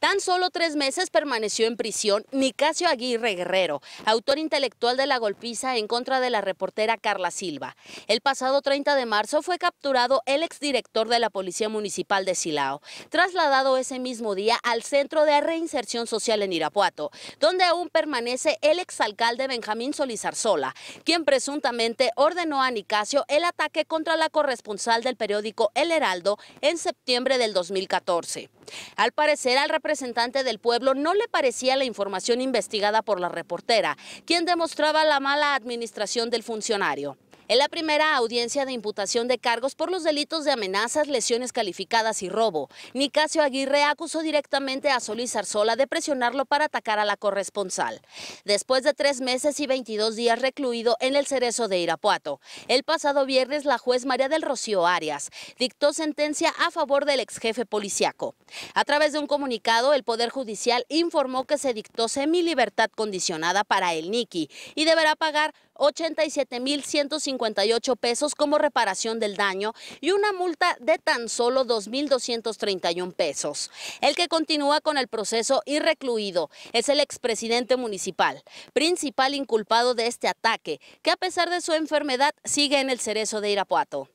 Tan solo tres meses permaneció en prisión Nicasio Aguirre Guerrero, autor intelectual de la golpiza en contra de la reportera Carla Silva. El pasado 30 de marzo fue capturado el exdirector de la Policía Municipal de Silao, trasladado ese mismo día al Centro de Reinserción Social en Irapuato, donde aún permanece el exalcalde Benjamín Sola, quien presuntamente ordenó a Nicasio el ataque contra la corresponsal del periódico El Heraldo en septiembre del 2014. Al parecer, al representante del pueblo no le parecía la información investigada por la reportera, quien demostraba la mala administración del funcionario. En la primera audiencia de imputación de cargos por los delitos de amenazas, lesiones calificadas y robo, Nicasio Aguirre acusó directamente a Solís Arzola de presionarlo para atacar a la corresponsal. Después de tres meses y 22 días recluido en el cerezo de Irapuato, el pasado viernes la juez María del Rocío Arias dictó sentencia a favor del ex jefe policiaco. A través de un comunicado, el Poder Judicial informó que se dictó semi libertad condicionada para el Niki y deberá pagar 87.158 pesos como reparación del daño y una multa de tan solo 2.231 pesos. El que continúa con el proceso irrecluido es el expresidente municipal, principal inculpado de este ataque, que a pesar de su enfermedad sigue en el cerezo de Irapuato.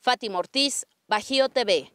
Fátima Ortiz, Bajío TV.